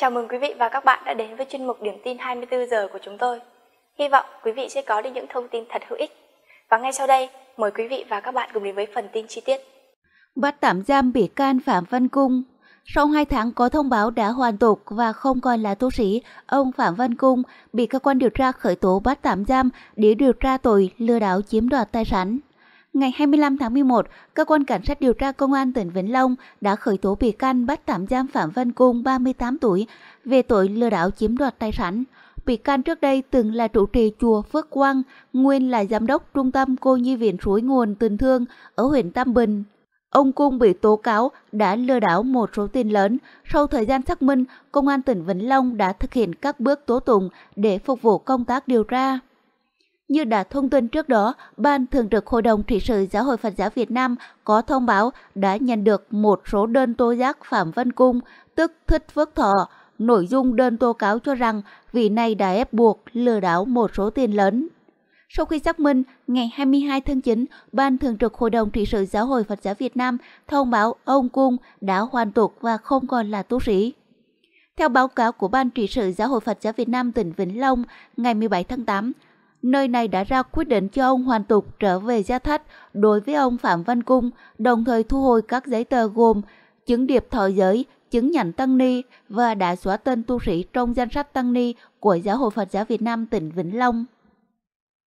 Chào mừng quý vị và các bạn đã đến với chuyên mục Điểm tin 24 giờ của chúng tôi. Hy vọng quý vị sẽ có được những thông tin thật hữu ích. Và ngay sau đây, mời quý vị và các bạn cùng đến với phần tin chi tiết. Bắt tạm giam bị can Phạm Văn Cung sau 2 tháng có thông báo đã hoàn tục và không còn là tu sĩ, ông Phạm Văn Cung bị cơ quan điều tra khởi tố bắt tạm giam để điều tra tội lừa đảo chiếm đoạt tài sản. Ngày 25 tháng 11, cơ quan cảnh sát điều tra công an tỉnh Vĩnh Long đã khởi tố bị can bắt tạm giam Phạm Văn Cung 38 tuổi về tội lừa đảo chiếm đoạt tài sản. Bị can trước đây từng là trụ trì chùa Phước Quang, nguyên là giám đốc trung tâm cô nhi viện suối nguồn tình thương ở huyện Tam Bình, Ông Cung bị tố cáo đã lừa đảo một số tiền lớn. Sau thời gian xác minh, Công an tỉnh Vĩnh Long đã thực hiện các bước tố tụng để phục vụ công tác điều tra. Như đã thông tin trước đó, Ban Thường trực Hội đồng Trị sự Giáo hội Phật giáo Việt Nam có thông báo đã nhận được một số đơn tố giác Phạm Văn Cung, tức Thích Phước Thọ. Nội dung đơn tố cáo cho rằng vị này đã ép buộc lừa đảo một số tiền lớn. Sau khi xác minh, ngày 22 tháng 9, Ban Thường trực Hội đồng Trị sự Giáo hội Phật giáo Việt Nam thông báo ông Cung đã hoàn tục và không còn là tu sĩ. Theo báo cáo của Ban Trị sự Giáo hội Phật giáo Việt Nam tỉnh Vĩnh Long ngày 17 tháng 8, nơi này đã ra quyết định cho ông Hoàn Tục trở về Gia Thách đối với ông Phạm Văn Cung, đồng thời thu hồi các giấy tờ gồm chứng điệp thọ giới, chứng nhận tăng ni và đã xóa tên tu sĩ trong danh sách tăng ni của Giáo hội Phật giáo Việt Nam tỉnh Vĩnh Long.